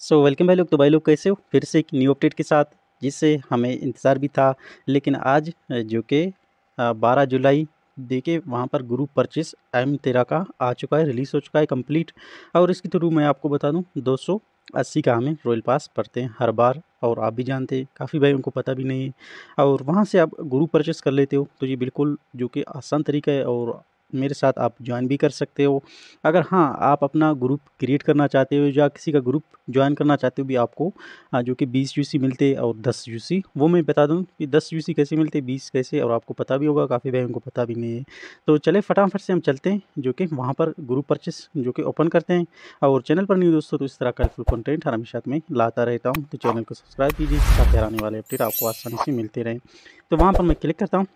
so welcome भाई लोग तो भाई लोग कैसे हो फिर से एक न्यू अपडेट के साथ जिससे हमें इंतज़ार भी था लेकिन आज जो कि 12 जुलाई देखिए वहाँ पर ग्रुप परचेस एम तेरह का आ चुका है रिलीज़ हो चुका है कंप्लीट और इसके थ्रू मैं आपको बता दूँ दो सौ अस्सी का हमें रॉयल पास पड़ते हैं हर बार और आप भी जानते हैं काफ़ी भाई उनको पता भी नहीं है और वहाँ से आप ग्रुप परचेस कर लेते हो तो ये बिल्कुल जो कि आसान तरीका है और मेरे साथ आप ज्वाइन भी कर सकते हो अगर हाँ आप अपना ग्रुप क्रिएट करना चाहते हो या किसी का ग्रुप ज्वाइन करना चाहते हो भी आपको हाँ, जो कि बीस यू मिलते और दस यू वो मैं बता दूँ कि दस यू कैसे मिलते बीस कैसे और आपको पता भी होगा काफ़ी भाई उनको पता भी नहीं है तो चले फटाफट से हम चलते हैं जो कि वहाँ पर ग्रुप परचेस जो कि ओपन करते हैं और चैनल पर नहीं दोस्तों तो इस तरह का फुल कंटेंट हमेशा में लाता रहता हूँ तो चैनल को सब्सक्राइब कीजिए साथ आने वाले अपडेट आपको आसानी से मिलते रहें तो वहाँ पर मैं क्लिक करता हूँ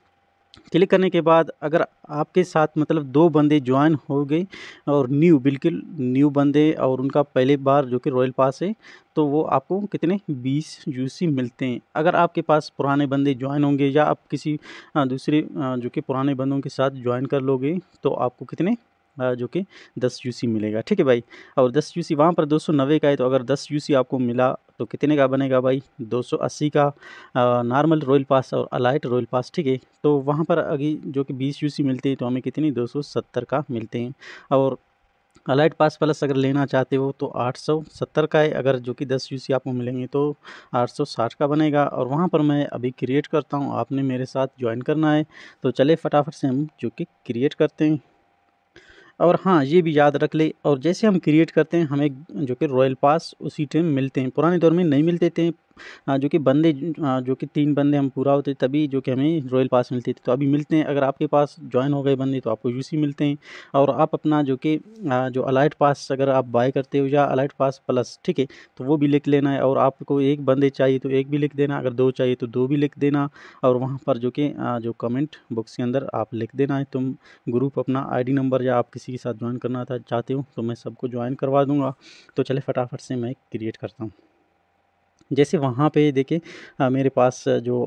क्लिक करने के बाद अगर आपके साथ मतलब दो बंदे ज्वाइन हो गए और न्यू बिल्कुल न्यू बंदे और उनका पहले बार जो कि रॉयल पास है तो वो आपको कितने बीस यूसी मिलते हैं अगर आपके पास पुराने बंदे ज्वाइन होंगे या आप किसी दूसरे जो कि पुराने बंदों के साथ ज्वाइन कर लोगे तो आपको कितने जो कि दस यू मिलेगा ठीक है भाई और दस यू सी वहाँ पर दो सौ नब्बे का है तो अगर दस यू सी आपको मिला तो कितने का बनेगा भाई 280 का नॉर्मल रॉयल पास और अलाइट रॉयल पास ठीक है तो वहाँ पर अभी जो कि 20 यूसी मिलती है तो हमें कितनी 270 का मिलते हैं और अलाइट पास प्लस अगर लेना चाहते हो तो 870 का है अगर जो कि 10 यूसी आपको मिलेंगे तो 860 का बनेगा और वहाँ पर मैं अभी क्रिएट करता हूँ आपने मेरे साथ ज्वाइन करना है तो चले फटाफट से हम जो कि क्रिएट करते हैं और हाँ ये भी याद रख ले और जैसे हम क्रिएट करते हैं हमें जो कि रॉयल पास उसी टाइम मिलते हैं पुराने दौर में नहीं मिलते थे हाँ, जो कि बंदे हाँ, जो कि तीन बंदे हम पूरा होते तभी जो कि हमें रॉयल पास मिलती थी तो अभी मिलते हैं अगर आपके पास ज्वाइन हो गए बंदे तो आपको यूसी मिलते हैं और आप अपना जो कि हाँ, जो अलाइट पास अगर आप बाय करते हो या अलाइट पास प्लस ठीक है तो वो भी लिख लेना है और आपको एक बंदे चाहिए तो एक भी लिख देना अगर दो चाहिए तो दो भी लिख देना और वहाँ पर जो कि जो कमेंट बॉक्स के अंदर आप लिख देना है तुम ग्रुप अपना आईडी नंबर या आप किसी के साथ ज्वाइन करना था चाहते हो तो मैं सबको ज्वाइन करवा दूँगा तो चले फटाफट से मैं क्रिएट करता हूँ जैसे वहाँ पे आ, मेरे पास जो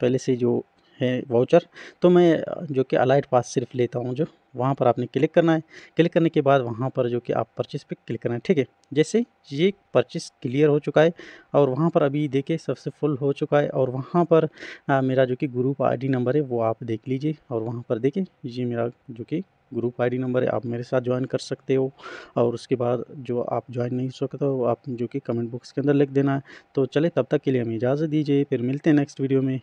पहले से जो है वाउचर तो मैं जो कि अलाइट पास सिर्फ लेता हूँ जो वहाँ पर आपने क्लिक करना है क्लिक करने के बाद वहाँ पर जो कि आप परचेस पे क्लिक करना है ठीक है जैसे ये परचेस क्लियर हो चुका है और वहाँ पर अभी देखे सबसे फुल हो चुका है और वहाँ पर आ, मेरा जो कि ग्रुप आईडी नंबर है वो आप देख लीजिए और वहाँ पर देखें ये मेरा जो कि ग्रुप आईडी नंबर है आप मेरे साथ ज्वाइन कर सकते हो और उसके बाद जो आप ज्वाइन नहीं हो सकते हो आप जो कि कमेंट बॉक्स के अंदर लिख देना है तो चले तब तक के लिए हमें इजाज़त दीजिए फिर मिलते हैं नेक्स्ट वीडियो में